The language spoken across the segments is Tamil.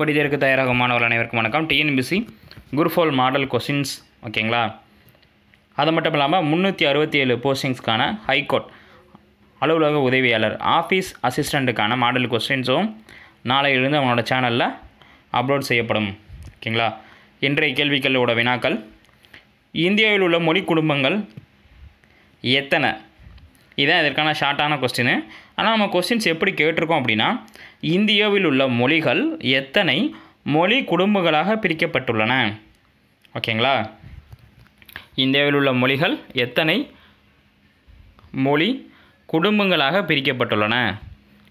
படிதற்கு தயாராக மாணவர்கள் அனைவருக்கும் வணக்கம் டிஎன்பிசி குருஃபோல் மாடல் கொஷின்ஸ் ஓகேங்களா அது மட்டும் இல்லாமல் முந்நூற்றி அறுபத்தி ஏழு போஸ்டிங்ஸ்க்கான ஹைகோர்ட் அலுவலக உதவியாளர் ஆஃபீஸ் அசிஸ்டண்ட்டுக்கான மாடல் கொஸ்டின்ஸும் நாளையிலிருந்து அவனோட சேனலில் அப்லோட் செய்யப்படும் ஓகேங்களா இன்றைய கேள்விகளோட வினாக்கள் இந்தியாவில் உள்ள மொழி குடும்பங்கள் எத்தனை இதான் இதற்கான ஷார்ட்டான கொஸ்டின் ஆனால் நம்ம கொஸ்டின்ஸ் எப்படி கேட்டிருக்கோம் அப்படின்னா இந்தியாவில் உள்ள மொழிகள் எத்தனை மொழி குடும்பங்களாக பிரிக்கப்பட்டுள்ளன ஓகேங்களா இந்தியாவில் உள்ள மொழிகள் எத்தனை மொழி குடும்பங்களாக பிரிக்கப்பட்டுள்ளன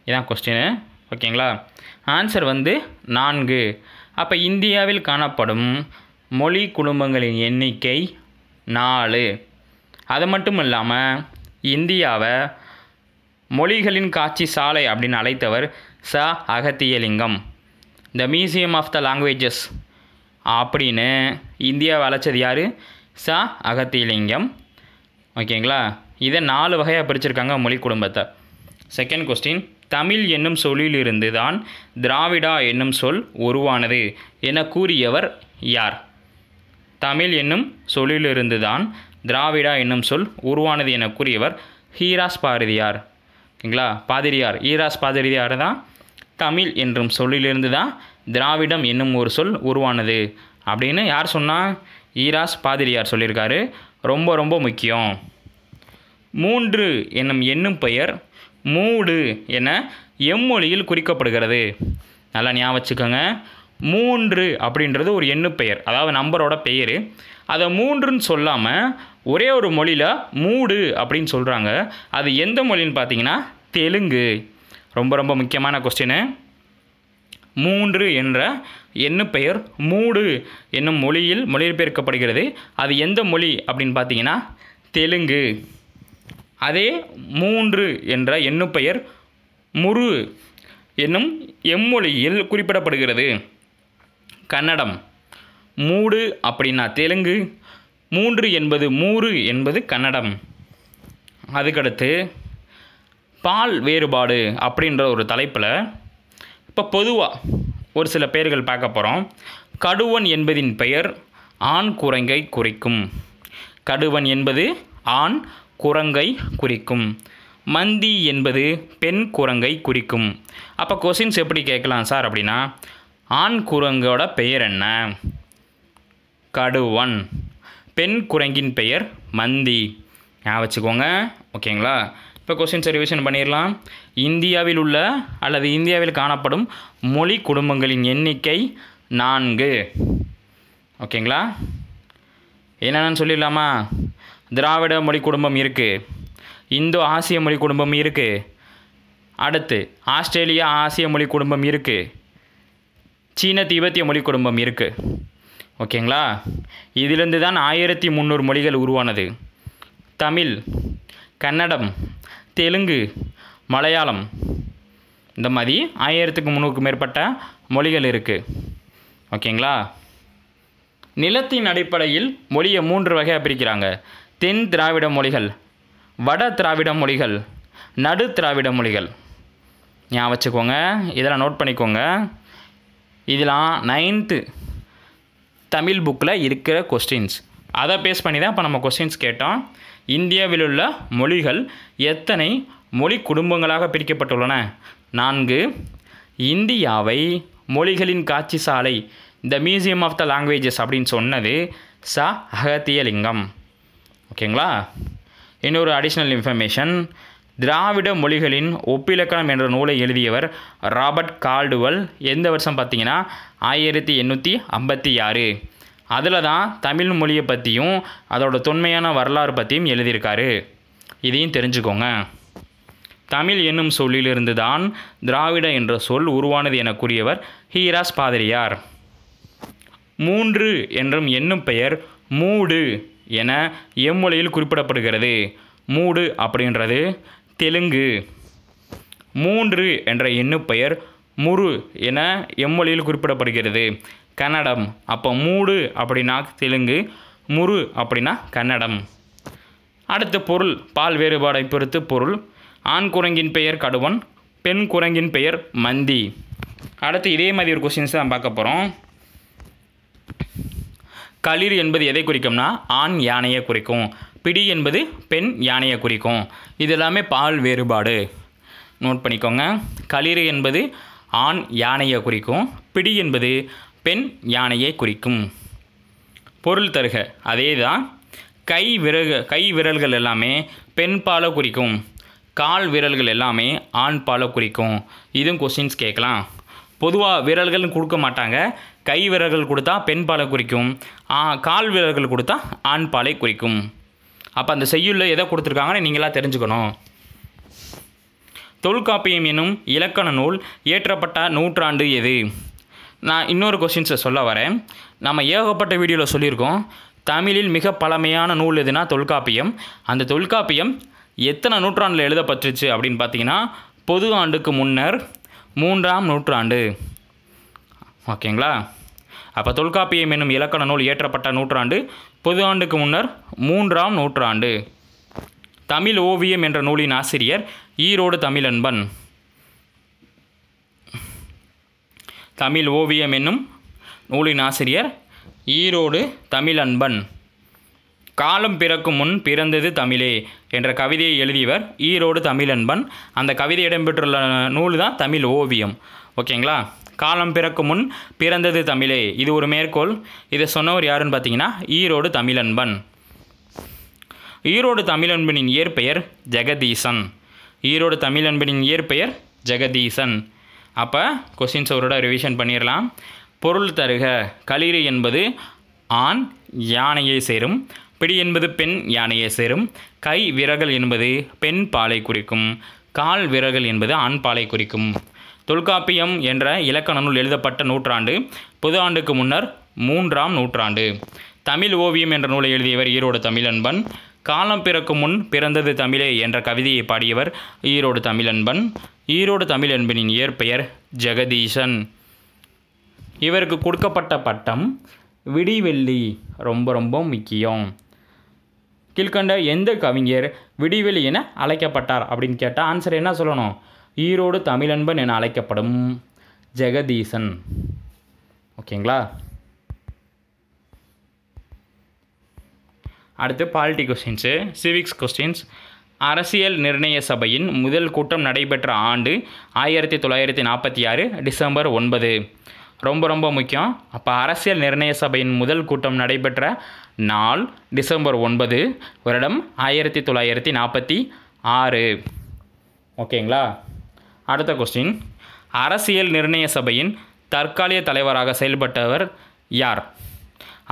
இதான் கொஸ்டின் ஓகேங்களா ஆன்சர் வந்து நான்கு அப்போ இந்தியாவில் காணப்படும் மொழி குடும்பங்களின் எண்ணிக்கை நாலு அது மட்டும் இல்லாமல் இந்தியாவை மொழிகளின் காட்சி சாலை அப்படின்னு அழைத்தவர் S Agathiyalingam the museum of the languages அப்படின்னு இந்தியாவை அழைச்சது யார் ச அகத்தியலிங்கம் ஓகேங்களா இதை நாலு வகையாக பிரிச்சிருக்காங்க மொழி குடும்பத்தை செகண்ட் கொஸ்டின் தமிழ் என்னும் சொல்லிலிருந்து தான் திராவிடா என்னும் சொல் உருவானது என கூறியவர் யார் தமிழ் என்னும் சொல்லிலிருந்து தான் திராவிடா என்னும் சொல் உருவானது என கூறியவர் ஹீராஸ் பாரதியார் ஓகேங்களா பாதிரியார் ஈராஸ் பாதிரியார் தான் தமிழ் என்றும் சொல்லிலிருந்து தான் திராவிடம் என்னும் ஒரு சொல் உருவானது அப்படின்னு யார் சொன்னால் ஈராஸ் பாதிரியார் சொல்லியிருக்காரு ரொம்ப ரொம்ப முக்கியம் மூன்று என்னும் எண்ணும் பெயர் மூடு என எம்மொழியில் குறிக்கப்படுகிறது நல்லா ஞாபகம் வச்சுக்கோங்க மூன்று அப்படின்றது ஒரு எண்ணு பெயர் அதாவது நம்பரோட பெயர் அதை மூன்றுன்னு சொல்லாமல் ஒரே ஒரு மொழியில் மூடு அப்படின்னு சொல்கிறாங்க அது எந்த மொழின்னு பார்த்தீங்கன்னா தெலுங்கு ரொம்ப ரொம்ப முக்கியமான கொஸ்டினு மூன்று என்ற என்ன பெயர் மூடு என்னும் மொழியில் மொழிபெயர்க்கப்படுகிறது அது எந்த மொழி அப்படின்னு பார்த்தீங்கன்னா தெலுங்கு அதே மூன்று என்ற என்ன பெயர் முரு என்னும் எம்மொழியில் குறிப்பிடப்படுகிறது கன்னடம் மூடு அப்படின்னா தெலுங்கு மூன்று என்பது மூறு என்பது கன்னடம் அதுக்கடுத்து பால் வேறுபாடு அப்படின்ற ஒரு தலைப்பில் இப்போ பொதுவாக ஒரு சில பெயர்கள் பார்க்க போகிறோம் கடுவன் என்பதின் பெயர் ஆண் குரங்கை குறிக்கும் கடுவன் என்பது ஆண் குரங்கை குறிக்கும் மந்தி என்பது பெண் குரங்கை குறிக்கும் அப்போ கொஷின்ஸ் எப்படி கேட்கலாம் சார் அப்படின்னா ஆண் குரங்கோட பெயர் என்ன ஒன் பெண் குரங்கின் பெயர் மந்தி ஞாபகம் வச்சுக்கோங்க ஓகேங்களா இப்போ கொஸ்டின் ரிவிஷன் பண்ணிடலாம் இந்தியாவில் உள்ள அல்லது இந்தியாவில் காணப்படும் மொழி குடும்பங்களின் எண்ணிக்கை நான்கு ஓகேங்களா என்னென்னு சொல்லிடலாமா திராவிட மொழி குடும்பம் இருக்குது இந்தோ ஆசிய மொழி குடும்பம் இருக்குது அடுத்து ஆஸ்திரேலியா ஆசிய மொழி குடும்பம் இருக்குது சீன திபெத்திய மொழி குடும்பம் இருக்குது ஓகேங்களா இதிலிருந்து தான் ஆயிரத்தி முந்நூறு மொழிகள் உருவானது தமிழ் கன்னடம் தெலுங்கு மலையாளம் இந்த மாதிரி ஆயிரத்துக்கு முந்நூறுக்கு மேற்பட்ட மொழிகள் இருக்குது ஓகேங்களா நிலத்தின் அடிப்படையில் மொழியை மூன்று வகையாக பிரிக்கிறாங்க தென் திராவிட மொழிகள் வட திராவிட மொழிகள் நடு திராவிட மொழிகள் ஞாபகம் வச்சுக்கோங்க இதெல்லாம் நோட் பண்ணிக்கோங்க இதெல்லாம் நைன்த்து தமிழ் புக்கில் இருக்கிற கொஸ்டின்ஸ் அதை பேஸ் பண்ணி தான் இப்போ நம்ம கொஸ்டின்ஸ் கேட்டோம் இந்தியாவில் உள்ள மொழிகள் எத்தனை மொழி குடும்பங்களாக பிரிக்கப்பட்டுள்ளன நான்கு இந்தியாவை மொழிகளின் காட்சி சாலை the museum of the languages அப்படின்னு சொன்னது ச அகத்தியலிங்கம் ஓகேங்களா இன்னொரு அடிஷ்னல் இன்ஃபர்மேஷன் திராவிட மொழிகளின் ஒப்பிலக்கணம் என்ற நூலை எழுதியவர் ராபர்ட் கால்டுவல் எந்த வருஷம் பார்த்தீங்கன்னா ஆயிரத்தி எண்ணூற்றி ஐம்பத்தி ஆறு அதில் தான் தமிழ் மொழியை பற்றியும் அதோட தொன்மையான வரலாறு பற்றியும் எழுதியிருக்காரு இதையும் தெரிஞ்சுக்கோங்க தமிழ் என்னும் சொல்லிலிருந்து தான் திராவிட என்ற சொல் உருவானது என கூறியவர் ஹீராஸ் பாதிரியார் மூன்று என்றும் என்னும் பெயர் மூடு என எம்மொழியில் குறிப்பிடப்படுகிறது மூடு அப்படின்றது தெலுங்கு மூன்று என்ற பெயர் முரு என எம்மொழியில் குறிப்பிடப்படுகிறது கன்னடம் அப்போ மூடு அப்படின்னா தெலுங்கு முரு அப்படின்னா கன்னடம் அடுத்த பொருள் பால் வேறுபாடை பொறுத்து பொருள் ஆண் குரங்கின் பெயர் கடுவன் பெண் குரங்கின் பெயர் மந்தி அடுத்து இதே மாதிரி ஒரு கொஸ்டின்ஸ் தான் பார்க்க போகிறோம் களிர் என்பது எதை குறிக்கும்னா ஆண் யானையை குறிக்கும் பிடி என்பது பெண் யானையை குறிக்கும் இது எல்லாமே பால் வேறுபாடு நோட் பண்ணிக்கோங்க களிர் என்பது ஆண் யானையை குறிக்கும் பிடி என்பது பெண் யானையை குறிக்கும் பொருள் தருக அதே தான் கை விரக கை விரல்கள் எல்லாமே பெண் பாலை குறிக்கும் கால் விரல்கள் எல்லாமே ஆண் பாலை குறிக்கும் இதுவும் கொஸ்டின்ஸ் கேட்கலாம் பொதுவாக விரல்கள்னு கொடுக்க மாட்டாங்க கை விரல்கள் கொடுத்தா பெண் பாலை குறிக்கும் கால் விரல்கள் கொடுத்தா ஆண் பாலை குறிக்கும் அப்போ அந்த செய்யுள்ள எதை கொடுத்துருக்காங்கன்னு நீங்களாக தெரிஞ்சுக்கணும் தொல்காப்பியம் எனும் இலக்கண நூல் இயற்றப்பட்ட நூற்றாண்டு எது நான் இன்னொரு கொஸ்டின்ஸை சொல்ல வரேன் நம்ம ஏகப்பட்ட வீடியோவில் சொல்லியிருக்கோம் தமிழில் மிக பழமையான நூல் எதுனா தொல்காப்பியம் அந்த தொல்காப்பியம் எத்தனை நூற்றாண்டில் எழுதப்பட்டுச்சு அப்படின்னு பார்த்தீங்கன்னா பொது ஆண்டுக்கு முன்னர் மூன்றாம் நூற்றாண்டு ஓகேங்களா அப்போ தொல்காப்பியம் என்னும் இலக்கண நூல் ஏற்றப்பட்ட நூற்றாண்டு பொது ஆண்டுக்கு முன்னர் மூன்றாம் நூற்றாண்டு தமிழ் ஓவியம் என்ற நூலின் ஆசிரியர் ஈரோடு தமிழன்பன் தமிழ் ஓவியம் என்னும் நூலின் ஆசிரியர் ஈரோடு தமிழன்பன் காலம் பிறக்கும் முன் பிறந்தது தமிழே என்ற கவிதையை எழுதியவர் ஈரோடு தமிழன்பன் அந்த கவிதை இடம்பெற்றுள்ள நூல் தான் தமிழ் ஓவியம் ஓகேங்களா காலம் பிறக்கும் முன் பிறந்தது தமிழே இது ஒரு மேற்கோள் இதை சொன்னவர் யாருன்னு பார்த்தீங்கன்னா ஈரோடு தமிழன்பன் ஈரோடு அன்பனின் இயற்பெயர் ஜெகதீசன் ஈரோடு தமிழன்பனின் இயற்பெயர் ஜெகதீசன் அப்போ கொஸ்டின்ஸ் அவரோட ரிவிஷன் பண்ணிடலாம் பொருள் தருக களிறு என்பது ஆண் யானையை சேரும் பிடி என்பது பெண் யானையை சேரும் கை விரகல் என்பது பெண் பாலை குறிக்கும் கால் விரகல் என்பது ஆண் பாலை குறிக்கும் தொல்காப்பியம் என்ற இலக்கண நூல் எழுதப்பட்ட நூற்றாண்டு புது ஆண்டுக்கு முன்னர் மூன்றாம் நூற்றாண்டு தமிழ் ஓவியம் என்ற நூலை எழுதியவர் ஈரோடு தமிழன்பன் காலம் பிறக்கும் முன் பிறந்தது தமிழே என்ற கவிதையை பாடியவர் ஈரோடு தமிழன்பன் ஈரோடு தமிழன்பனின் இயற்பெயர் ஜெகதீசன் இவருக்கு கொடுக்கப்பட்ட பட்டம் விடிவெள்ளி ரொம்ப ரொம்ப முக்கியம் கீழ்கண்ட எந்த கவிஞர் விடிவெளி என அழைக்கப்பட்டார் அப்படின்னு கேட்டால் ஆன்சர் என்ன சொல்லணும் ஈரோடு தமிழன்பன் என அழைக்கப்படும் ஜெகதீசன் ஓகேங்களா அடுத்து பாலிட்டி கொஸ்டின்ஸு சிவிக்ஸ் கொஸ்டின்ஸ் அரசியல் நிர்ணய சபையின் முதல் கூட்டம் நடைபெற்ற ஆண்டு ஆயிரத்தி தொள்ளாயிரத்தி நாற்பத்தி ஆறு டிசம்பர் ஒன்பது ரொம்ப ரொம்ப முக்கியம் அப்போ அரசியல் நிர்ணய சபையின் முதல் கூட்டம் நடைபெற்ற நாள் டிசம்பர் ஒன்பது வருடம் ஆயிரத்தி தொள்ளாயிரத்தி நாற்பத்தி ஆறு ஓகேங்களா அடுத்த கொஸ்டின் அரசியல் நிர்ணய சபையின் தற்காலிக தலைவராக செயல்பட்டவர் யார்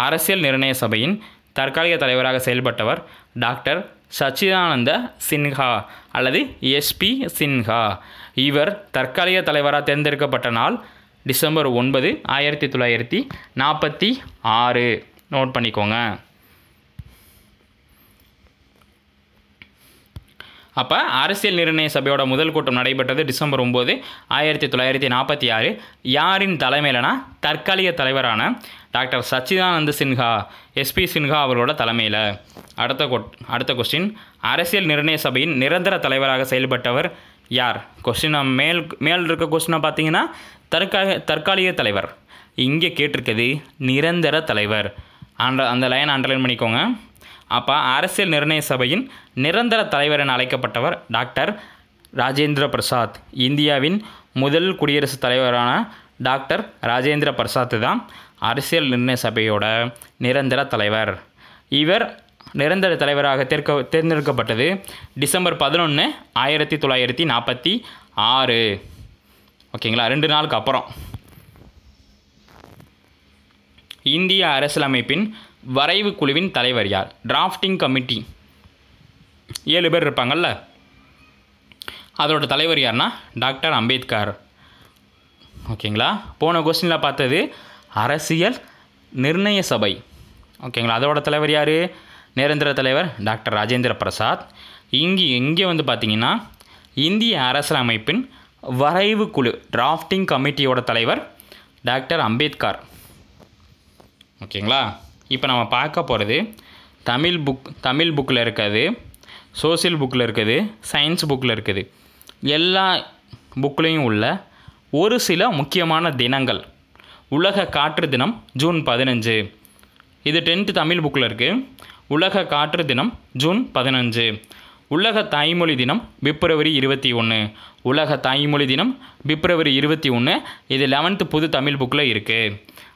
அரசியல் நிர்ணய சபையின் தற்காலிக தலைவராக செயல்பட்டவர் டாக்டர் சச்சிதானந்த சின்ஹா அல்லது எஸ்பி சின்ஹா இவர் தற்காலிக தலைவராக தேர்ந்தெடுக்கப்பட்ட நாள் டிசம்பர் ஒன்பது ஆயிரத்தி தொள்ளாயிரத்தி நாற்பத்தி ஆறு நோட் பண்ணிக்கோங்க அப்போ அரசியல் நிர்ணய சபையோட முதல் கூட்டம் நடைபெற்றது டிசம்பர் ஒம்பது ஆயிரத்தி தொள்ளாயிரத்தி நாற்பத்தி ஆறு யாரின் தலைமையிலனா தற்காலிக தலைவரான டாக்டர் சச்சிதானந்த சின்ஹா எஸ்பி சின்ஹா அவர்களோட தலைமையில் அடுத்த அடுத்த கொஸ்டின் அரசியல் நிர்ணய சபையின் நிரந்தர தலைவராக செயல்பட்டவர் யார் கொஸ்டின் மேல் மேல் இருக்க கொஸ்டினை பார்த்தீங்கன்னா தற்கா தற்காலிக தலைவர் இங்கே கேட்டிருக்கிறது நிரந்தர தலைவர் அந்த அந்த லைன் அண்டர்லைன் பண்ணிக்கோங்க அப்போ அரசியல் நிர்ணய சபையின் நிரந்தர தலைவர் என அழைக்கப்பட்டவர் டாக்டர் ராஜேந்திர பிரசாத் இந்தியாவின் முதல் குடியரசுத் தலைவரான டாக்டர் ராஜேந்திர பிரசாத் தான் அரசியல் நிர்ணய சபையோட நிரந்தர தலைவர் இவர் நிரந்தர தலைவராக தேர்க்க தேர்ந்தெடுக்கப்பட்டது டிசம்பர் பதினொன்று ஆயிரத்தி தொள்ளாயிரத்தி நாற்பத்தி ஆறு ஓகேங்களா ரெண்டு நாளுக்கு அப்புறம் இந்திய அரசியலமைப்பின் வரைவு குழுவின் தலைவர் யார் டிராஃப்டிங் கமிட்டி ஏழு பேர் இருப்பாங்கள்ல அதோட தலைவர் யார்னா டாக்டர் அம்பேத்கர் ஓகேங்களா போன கொஸ்டினில் பார்த்தது அரசியல் நிர்ணய சபை ஓகேங்களா அதோட தலைவர் யார் நிரந்தர தலைவர் டாக்டர் ராஜேந்திர பிரசாத் இங்கே இங்கே வந்து பார்த்திங்கன்னா இந்திய அரசியலமைப்பின் வரைவு குழு டிராஃப்டிங் கமிட்டியோட தலைவர் டாக்டர் அம்பேத்கர் ஓகேங்களா இப்போ நம்ம பார்க்க போகிறது தமிழ் புக் தமிழ் புக்கில் இருக்கிறது சோசியல் புக்கில் இருக்குது சயின்ஸ் புக்கில் இருக்குது எல்லா புக்லேயும் உள்ள ஒரு சில முக்கியமான தினங்கள் உலக காற்று தினம் ஜூன் பதினஞ்சு இது டென்த்து தமிழ் புக்கில் இருக்குது உலக காற்று தினம் ஜூன் பதினஞ்சு உலக தாய்மொழி தினம் பிப்ரவரி இருபத்தி ஒன்று உலக தாய்மொழி தினம் பிப்ரவரி இருபத்தி ஒன்று இது லெவன்த்து புது தமிழ் புக்கில் இருக்குது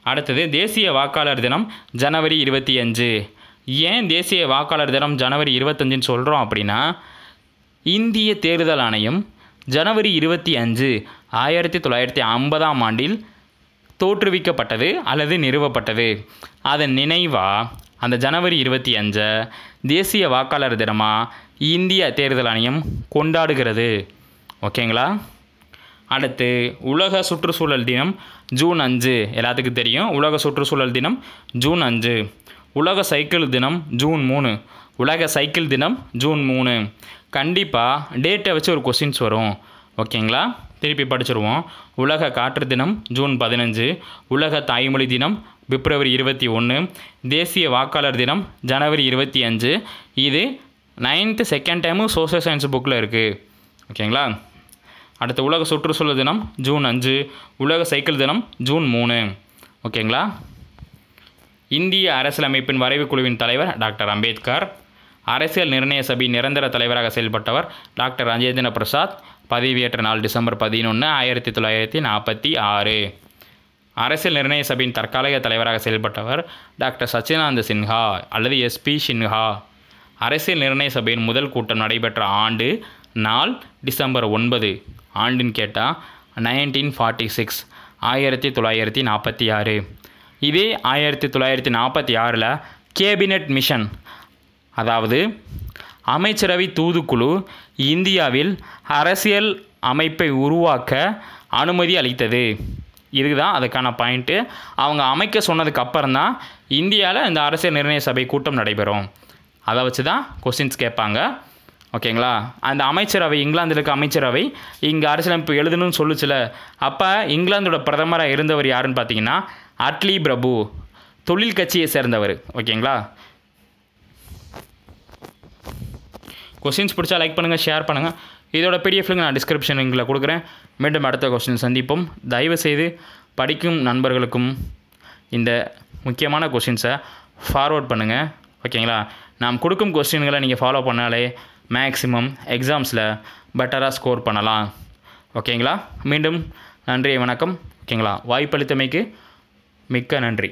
அடுத்தது தேசிய வாக்காளர் தினம் ஜனவரி இருபத்தி அஞ்சு ஏன் தேசிய வாக்காளர் தினம் ஜனவரி இருபத்தஞ்சுன்னு சொல்கிறோம் அப்படின்னா இந்திய தேர்தல் ஆணையம் ஜனவரி இருபத்தி அஞ்சு ஆயிரத்தி தொள்ளாயிரத்தி ஐம்பதாம் ஆண்டில் தோற்றுவிக்கப்பட்டது அல்லது நிறுவப்பட்டது அதன் நினைவாக அந்த ஜனவரி இருபத்தி அஞ்சை தேசிய வாக்காளர் தினமாக இந்திய தேர்தல் ஆணையம் கொண்டாடுகிறது ஓகேங்களா அடுத்து உலக சுற்றுச்சூழல் தினம் ஜூன் அஞ்சு எல்லாத்துக்கும் தெரியும் உலக சுற்றுச்சூழல் தினம் ஜூன் அஞ்சு உலக சைக்கிள் தினம் ஜூன் மூணு உலக சைக்கிள் தினம் ஜூன் மூணு கண்டிப்பாக டேட்டை வச்சு ஒரு கொஸ்டின்ஸ் வரும் ஓகேங்களா திருப்பி படிச்சிருவோம் உலக காற்று தினம் ஜூன் பதினஞ்சு உலக தாய்மொழி தினம் பிப்ரவரி இருபத்தி ஒன்று தேசிய வாக்காளர் தினம் ஜனவரி இருபத்தி அஞ்சு இது நைன்த்து செகண்ட் டைமும் சோசியல் சயின்ஸ் புக்கில் இருக்குது ஓகேங்களா அடுத்த உலக சுற்றுச்சூழல் தினம் ஜூன் அஞ்சு உலக சைக்கிள் தினம் ஜூன் மூணு ஓகேங்களா இந்திய அரசியலமைப்பின் குழுவின் தலைவர் டாக்டர் அம்பேத்கர் அரசியல் நிர்ணய சபை நிரந்தர தலைவராக செயல்பட்டவர் டாக்டர் ரஞ்சேந்திர பிரசாத் பதவியேற்ற நாள் டிசம்பர் பதினொன்று ஆயிரத்தி தொள்ளாயிரத்தி நாற்பத்தி ஆறு அரசியல் நிர்ணய சபையின் தற்காலிக தலைவராக செயல்பட்டவர் டாக்டர் சச்சினாந்த சின்ஹா அல்லது எஸ்பி சின்ஹா அரசியல் நிர்ணய சபையின் முதல் கூட்டம் நடைபெற்ற ஆண்டு நாள் டிசம்பர் ஒன்பது ஆண்டுன்னு கேட்டால் நைன்டீன் ஃபார்ட்டி சிக்ஸ் ஆயிரத்தி தொள்ளாயிரத்தி நாற்பத்தி ஆறு இதே ஆயிரத்தி தொள்ளாயிரத்தி நாற்பத்தி ஆறில் கேபினட் மிஷன் அதாவது அமைச்சரவை தூதுக்குழு இந்தியாவில் அரசியல் அமைப்பை உருவாக்க அனுமதி அளித்தது இதுதான் தான் அதுக்கான பாயிண்ட்டு அவங்க அமைக்க சொன்னதுக்கு அப்புறம் தான் இந்தியாவில் இந்த அரசியல் நிர்ணய சபை கூட்டம் நடைபெறும் அதை வச்சு தான் கொஸ்டின்ஸ் கேட்பாங்க ஓகேங்களா அந்த அமைச்சரவை இங்கிலாந்தில் இருக்க அமைச்சரவை இங்கே அரசியலமைப்பு எழுதணும்னு சொல்லுச்சுல அப்போ இங்கிலாந்தோட பிரதமராக இருந்தவர் யாருன்னு பார்த்தீங்கன்னா அட்லி பிரபு தொழில் கட்சியை சேர்ந்தவர் ஓகேங்களா கொஸ்டின்ஸ் பிடிச்சா லைக் பண்ணுங்கள் ஷேர் பண்ணுங்கள் இதோட பிடிஎஃப்ல நான் டிஸ்கிரிப்ஷன் இங்கே கொடுக்குறேன் மீண்டும் அடுத்த கொஸ்டின் சந்திப்போம் தயவுசெய்து படிக்கும் நண்பர்களுக்கும் இந்த முக்கியமான கொஸ்டின்ஸை ஃபார்வர்ட் பண்ணுங்கள் ஓகேங்களா நாம் கொடுக்கும் கொஸ்டின்களை நீங்கள் ஃபாலோ பண்ணாலே மேக்ஸிமம் எக்ஸாம்ஸில் பெட்டராக ஸ்கோர் பண்ணலாம் ஓகேங்களா மீண்டும் நன்றி வணக்கம் ஓகேங்களா வாய்ப்பளித்தமைக்கு மிக்க நன்றி